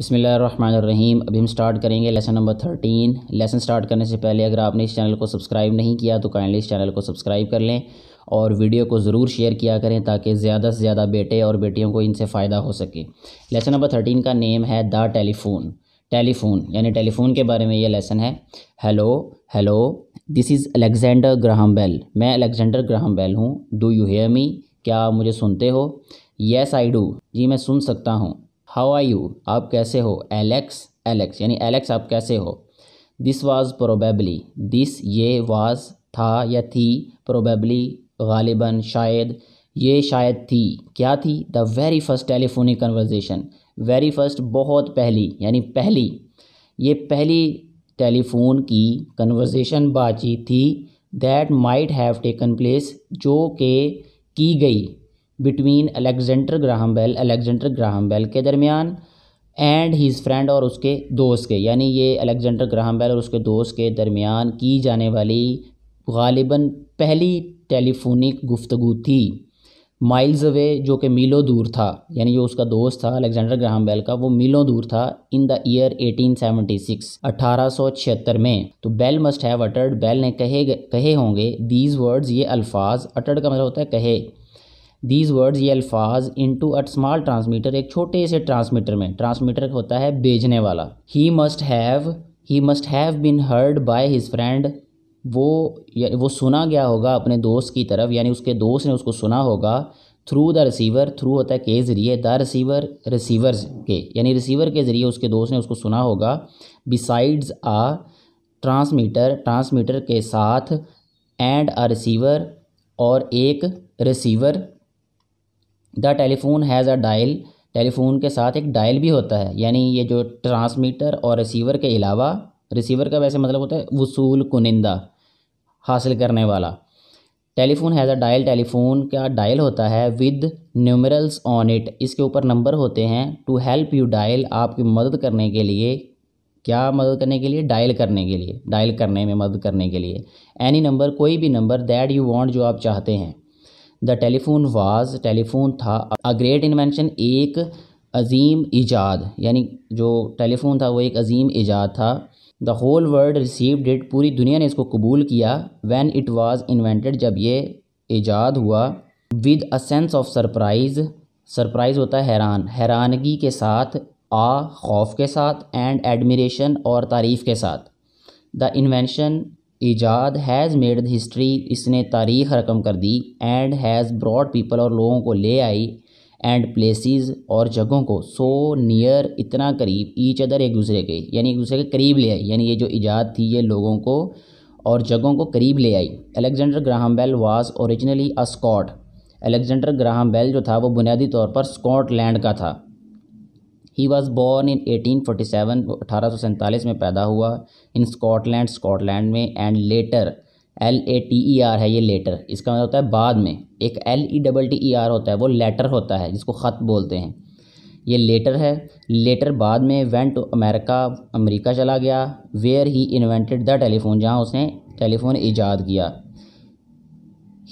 बसमीम अभी हम स्टार्ट करेंगे lesson number thirteen lesson start करने से पहले अगर आपने इस चैनल को सब्सक्राइब नहीं किया तो काइंडली इस चैनल को सब्सक्राइब कर लें और वीडियो को ज़रूर शेयर किया करें ताकि ज़्यादा से ज़्यादा बेटे और बेटियों को इनसे फ़ायदा हो सके लेसन नंबर थर्टीन का नेम है द टेलीफोन टेलीफोन यानी टेलीफोन के बारे में ये लेसन है hello hello this is Alexander Graham Bell मैं अलेक्जेंडर ग्राहम बेल हूँ डू यू हेयर मी क्या आप मुझे सुनते हो येस आई डू जी मैं सुन सकता हूँ हाउ आर यू आप कैसे हो एलेक्स एलेक्स यानी एलेक्स आप कैसे हो दिस वाज प्रोबेबली दिस ये वाज था या थी प्रोबेबली गालिबा शायद ये शायद थी क्या थी the very first telephonic conversation very first बहुत पहली यानी पहली ये पहली टेलीफोन की कन्वर्जेशन बातचीत थी that might have taken place जो के की गई between Alexander Graham Bell Alexander Graham Bell के दरमियान एंड हीज़ फ्रेंड और उसके दोस्त के यानी ये अलेक्जेंडर ग्राहम बेल और उसके दोस्त के दरमियान की जाने वाली गालिबा पहली टेलीफोनिक गुफ्तगु थी माइल्स अवे जो कि मीलों दूर था यानी जो उसका दोस्त था अलेक्जेंडर ग्राहम बेल का वो मीलों दूर था इन द ईयर 1876 1876 में तो Bell must have uttered Bell ने कहे कहे होंगे दीज वर्ड्स ये अल्फाज अटर्ड का मतलब होता है कहे दीज वर्ड्स ये अल्फाज in to a small transmitter एक छोटे से ट्रांसमीटर में ट्रांसमीटर होता है भेजने वाला he must have he must have been heard by his friend वो वो सुना गया होगा अपने दोस्त की तरफ यानी उसके दोस्त ने उसको सुना होगा थ्रू द रिसीवर थ्रू होता है के ज़रिए द रिसीवर रिसीवर्स के यानी रिसीवर के ज़रिए उसके दोस्त ने उसको सुना होगा बिसाइड्स आ ट्रांसमीटर ट्रांसमीटर के साथ एंड अ रिसीवर और एक receiver the telephone has a dial telephone के साथ एक डायल भी होता है यानी ये जो ट्रांसमीटर और रिसीवर के अलावा रिसीवर का वैसे मतलब होता है वसूल कुनिंदा हासिल करने वाला telephone has a dial telephone का डायल होता है विद न्यूमरल्स ऑन इट इसके ऊपर नंबर होते हैं टू हेल्प यू डायल आपकी मदद करने के लिए क्या मदद करने के लिए डायल करने के लिए डायल करने में मदद करने के लिए एनी नंबर कोई भी नंबर दैट यू वांट जो आप चाहते हैं द टेलीफोन वाज टेलीफोन था अ ग्रेट इन्वेंशन एक अजीम ईजाद यानी जो टेलीफोन था वो एक अजीम ईजाद था the whole world received it पूरी दुनिया ने इसको कबूल किया वैन इट वाज इन्वेंटेड जब ये ईजाद हुआ with a sense of surprise surprise होता है हैरान हैरानगी के साथ आ खौफ के साथ एंड एडमिरेशन और तारीफ़ के साथ द इन्वेंशन ईजाद हैज़ मेड हिस्ट्री इसने तारीख रकम कर दी एंड हैज़ ब्रॉड पीपल और लोगों को ले आई एंड प्लेसेस और जगहों को सो नियर इतना करीब ईच अदर एक दूसरे के यानी एक दूसरे के करीब ले आई यानी ये जो ईजाद थी ये लोगों को और जगहों को करीब ले आई Alexander Graham Bell was originally a Scot Alexander Graham Bell जो था वो बुनियादी तौर पर स्कॉटलैंड का था he was born in eighteen forty seven अठारह सौ सैंतालीस में पैदा हुआ इन स्कॉटलैंड स्कॉटलैंड में and later L A T E R है ये लेटर इसका मतलब होता है बाद में एक L E double T E R होता है वो लेटर होता है जिसको ख़त बोलते हैं ये लेटर है लेटर बाद में वेंट टू अमेरिका अमेरिका चला गया where he invented the telephone जहाँ उसने टेलीफोन ईजाद किया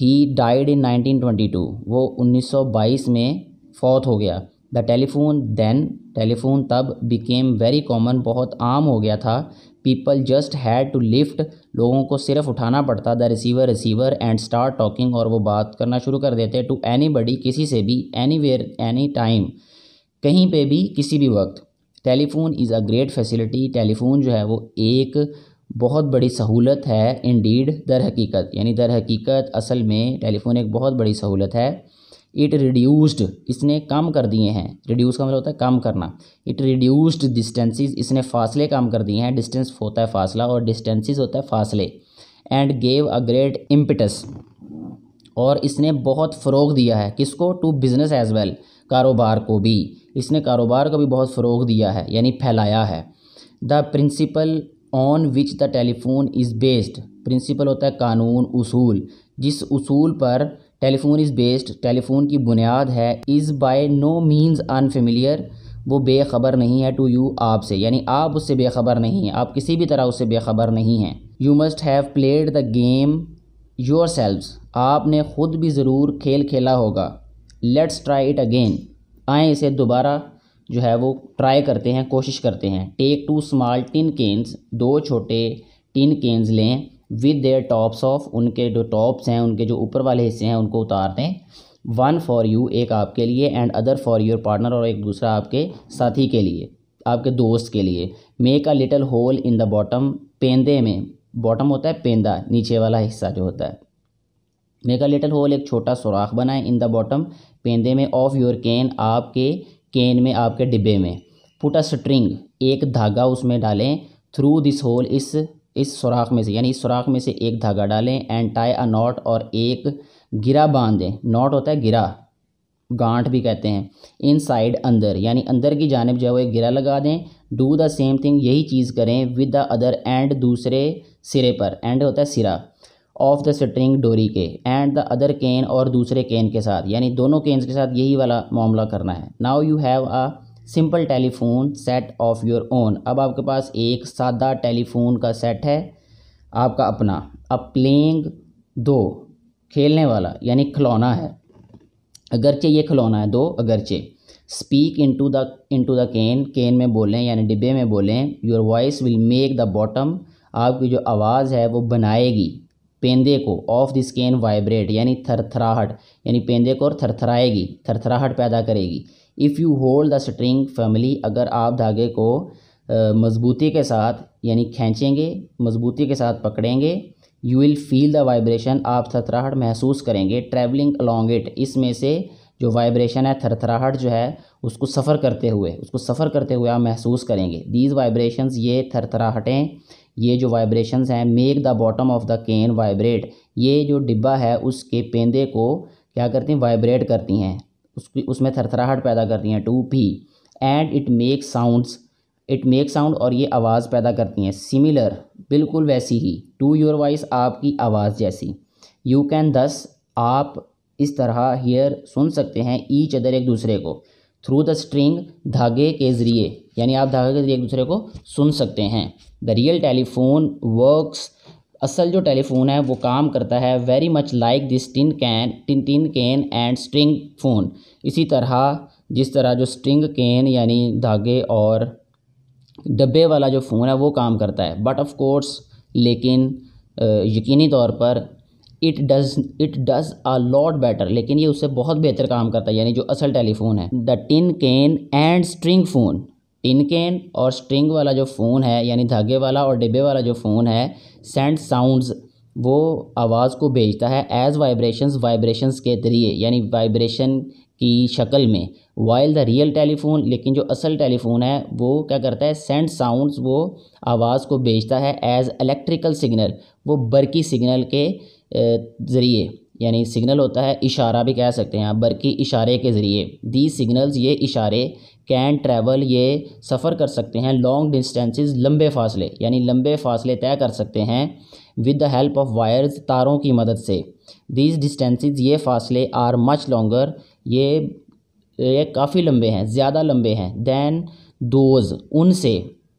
ही डाइड इन 1922 वो 1922 में फौत हो गया द टेलीफोन देन टेलीफोन तब बिकेम वेरी कॉमन बहुत आम हो गया था people just had to lift लोगों को सिर्फ उठाना पड़ता the receiver receiver and start talking और वो बात करना शुरू कर देते टू एनी बडी किसी से भी एनी वेयर एनी टाइम कहीं पे भी किसी भी वक्त telephone is a great facility telephone जो है वो एक बहुत बड़ी सहूलत है इन डीड दर हकीकत यानी दर हकीकत असल में टेलीफोन एक बहुत बड़ी सहूलत है इट रिड्यूस्ड इसने कम कर दिए हैं रिड्यूस का मतलब होता है कम करना इट रिड्यूस्ड डिस्टेंसिस इसने फासले कम कर दिए हैं डिस्टेंस होता है फासला और डिस्टेंसिस होता है फासले and gave a great impetus और इसने बहुत फ़रोग दिया है किसको टू बिज़नेस एज वेल कारोबार को भी इसने कारोबार को भी बहुत फ़रोग दिया है यानी फैलाया है the principle on which the telephone is based principle होता है कानून उसूल जिस उसूल पर टेलीफोन इज़ बेस्ड टेलीफोन की बुनियाद है is by no means unfamiliar वो बेखबर नहीं है टू यू आपसे यानी आप उससे बेखबर नहीं हैं आप किसी भी तरह उससे बेखबर नहीं हैं you must have played the game yourselves आपने ख़ुद भी ज़रूर खेल खेला होगा लेट्स ट्राई इट अगेन आएँ इसे दोबारा जो है वो ट्राई करते हैं कोशिश करते हैं take two small tin cans दो छोटे टिन केन्स लें विद देयर टॉप्स ऑफ उनके जो टॉप्स हैं उनके जो ऊपर वाले हिस्से हैं उनको उतार दें वन फॉर यू एक आपके लिए and other for your partner और एक दूसरा आपके साथी के लिए आपके दोस्त के लिए make a little hole in the bottom पेंदे में बॉटम होता है पेंदा नीचे वाला हिस्सा जो होता है मेक अ लिटल होल एक छोटा सुराख बनाए इन द बॉटम पेंदे में ऑफ योर कैन आपके कैन में आपके डिब्बे में पुट अ स्ट्रिंग एक धागा उसमें डालें थ्रू दिस होल इस इस सुराख में से यानी इस सुराख में से एक धागा डालें एंड टाई अ नॉट और एक गिरा बांध दें नॉट होता है गिरा गांठ भी कहते हैं इन साइड अंदर यानी अंदर की जानब जो है वो एक गिरा लगा दें डू द सेम थिंग यही चीज़ करें विद द अदर एंड दूसरे सिरे पर एंड होता है सिरा ऑफ द स्ट्रिंग डोरी के एंड द अदर केन और दूसरे केन के साथ यानी दोनों केन के साथ यही वाला मामला करना है now you have a simple telephone set of your own अब आपके पास एक सादा टेलीफोन का सेट है आपका अपना अब प्लेइंग दो खेलने वाला यानी खिलौना है अगरचे ये खिलौना है दो अगरचे speak in to the in to the can can में बोलें यानी डिब्बे में बोलें your voice will make the bottom आपकी जो आवाज़ है वो बनाएगी पेंदे को ऑफ द स्कैन वाइब्रेट यानी थरथराहट यानी पेंदे को और थरथराएगी थरथराहट पैदा करेगी if you hold the string firmly अगर आप धागे को मजबूती के साथ यानी खींचेंगे मजबूती के साथ पकड़ेंगे you will feel the vibration आप थरथराहट महसूस करेंगे ट्रैवलिंग अलॉन्ग इट इसमें से जो वाइब्रेशन है थरथराहट जो है उसको सफ़र करते हुए उसको सफ़र करते हुए आप महसूस करेंगे दीज वाइब्रेशंस ये थरथराहटें ये जो वाइब्रेशंस हैं make the bottom of the can vibrate ये जो डिब्बा है उसके पेंदे को क्या करती हैं वाइब्रेट करती हैं उसकी उसमें थरथराहट पैदा करती हैं टू पी and it make sounds it make sound और ये आवाज़ पैदा करती हैं सिमिलर बिल्कुल वैसी ही टू योर वॉइस आपकी आवाज़ जैसी यू कैन दस आप इस तरह हियर सुन सकते हैं ईच अदर एक दूसरे को थ्रू द स्ट्रिंग धागे के ज़रिए यानी आप धागे के ज़रिए एक दूसरे को सुन सकते हैं द रियल टेलीफोन वर्कस असल जो टेलीफोन है वो काम करता है very much like this tin can tin tin can and string phone इसी तरह जिस तरह जो स्ट्रिंग कैन यानी धागे और डब्बे वाला जो फ़ोन है वो काम करता है बट ऑफ कोर्स लेकिन यकीनी तौर पर it does it does a lot better लेकिन ये उससे बहुत बेहतर काम करता है यानी जो असल टेलीफोन है the tin can and string phone tin can और स्ट्रिंग वाला जो फ़ोन है यानी धागे वाला और डिब्बे वाला जो फ़ोन है सेंड साउंड्स वो आवाज़ को भेजता है एज़ वाइब्रेशंस वाइब्रेशंस के जरिए यानी वाइब्रेशन की शक्ल में वाइल द रियल टेलीफोन लेकिन जो असल टेलीफोन है वो क्या करता है सेंड साउंड्स वो आवाज़ को भेजता है एज़ इलेक्ट्रिकल सिग्नल वो बरकी सिग्नल के ज़रिए यानी सिग्नल होता है इशारा भी कह सकते हैं आप बल्कि इशारे के ज़रिए दी सिग्नल्स ये इशारे कैन ट्रैवल ये सफ़र कर सकते हैं लॉन्ग डिस्टेंसेस लंबे फासले यानी लंबे फासले तय कर सकते हैं with the help of wires तारों की मदद से दीज डिस्टेंसेस ये फासले आर मच लॉन्गर ये, ये काफ़ी लंबे हैं ज़्यादा लंबे हैं दैन दोज उनसे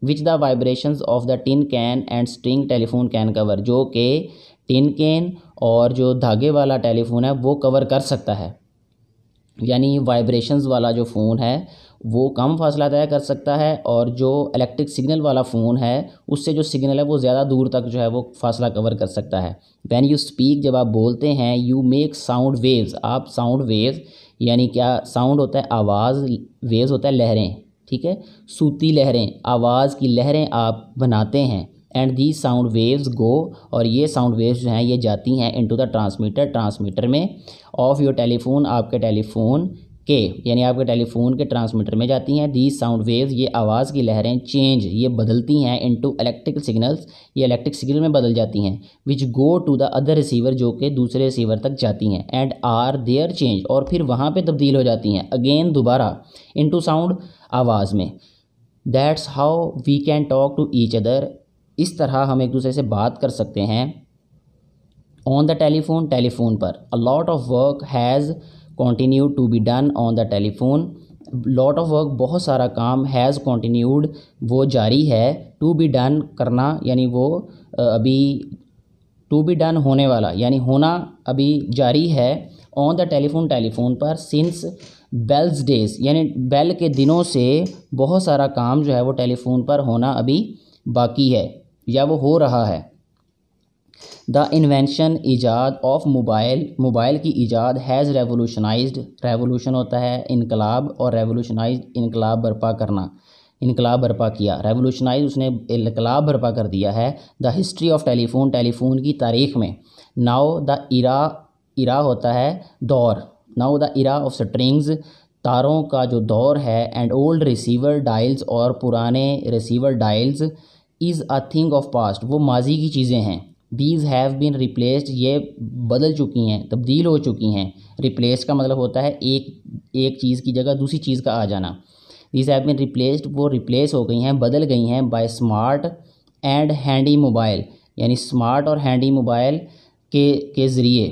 which the vibrations of the tin can and string telephone can cover जो कि टिन केन और जो धागे वाला टेलीफोन है वो कवर कर सकता है यानी वाइब्रेशंस वाला जो फ़ोन है वो कम फासला तय कर सकता है और जो इलेक्ट्रिक सिग्नल वाला फ़ोन है उससे जो सिग्नल है वो ज़्यादा दूर तक जो है वो फासला कवर कर सकता है वैन यू स्पीक जब आप बोलते हैं यू मेक साउंड वेव्स आप साउंड वेव्स यानी क्या साउंड होता है आवाज़ वेव्स होता है लहरें ठीक है सूती लहरें आवाज़ की लहरें आप बनाते हैं and the sound waves go और ये साउंड वेव्स जो हैं ये जाती हैं इनटू द ट्रांसमीटर ट्रांसमीटर में ऑफ योर टेलीफोन आपके टेलीफोन के यानी आपके टेलीफोन के ट्रांसमीटर में जाती हैं दी साउंड वेव्स ये आवाज़ की लहरें चेंज ये बदलती हैं इनटू इलेक्ट्रिकल सिग्नल्स ये इलेक्ट्रिक सिग्नल में बदल जाती हैं which go to the other receiver जो कि दूसरे रिसीवर तक जाती हैं एंड आर देयर चेंज और फिर वहाँ पर तब्दील हो जाती हैं अगेन दोबारा इनटू साउंड आवाज़ में that's how we can talk to each other इस तरह हम एक दूसरे से बात कर सकते हैं ऑन द टेलीफोन टेलीफोन पर a lot of work has continued to be done on the telephone lot of work बहुत सारा काम हैज़ कॉन्टीन्यूड वो जारी है टू बी डन करना यानी वो अभी टू बी डन होने वाला यानी होना अभी जारी है ऑन द टेलीफोन टेलीफोन पर सिंस बेल्स डेज यानी बेल के दिनों से बहुत सारा काम जो है वो टेलीफोन पर होना अभी बाकी है या वो हो रहा है द इन्वेंशन ईजाद ऑफ मोबाइल मोबाइल की ईजाद हैज़ रेवोलूशनइज रेवोलूशन होता है इनकलाब और रेवोलूशनइज इनकलाब बर्पा करना इनकलाब बर्पा किया रेवोलूशनइज उसने इनकलाब बर्पा कर दिया है the history of telephone telephone की तारीख में नाओ द इरा इरा होता है दौर नाओ द इरा ऑफ स्ट्रिंग्स तारों का जो दौर है एंड ओल्ड रिसीवर डाइल्स और पुराने receiver dials is a thing of past वो माजी की चीज़ें हैं दीज हैव बीन रिप्लेस्ड ये बदल चुकी हैं तब्दील हो चुकी हैं रिप्लेस का मतलब होता है एक एक चीज़ की जगह दूसरी चीज़ का आ जाना दीज हैव बीन रिप्लेस्ड वो रिप्लेस हो गई हैं बदल गई हैं by smart and handy mobile यानी स्मार्ट और हैंडी मोबाइल के के ज़रिए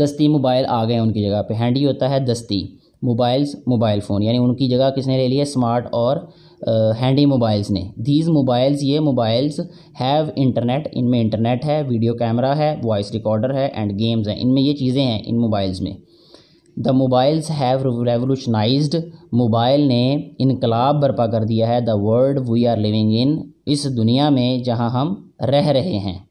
दस्ती मोबाइल आ गए उनकी जगह पे हैंडी होता है दस्ती मोबाइल्स मोबाइल फ़ोन यानी उनकी जगह किसने ले लिया स्मार्ट और हैंडी मोबाइल्स ने दीज मोबाइल्स ये मोबाइल्स हैव इंटरनेट इनमें इंटरनेट है वीडियो कैमरा है वॉइस रिकॉर्डर है एंड गेम्स हैं इनमें ये चीज़ें हैं इन मोबाइल्स में the mobiles have revolutionised mobile ने इनकलाब बरपा कर दिया है the world we are living in इस दुनिया में जहाँ हम रह रहे हैं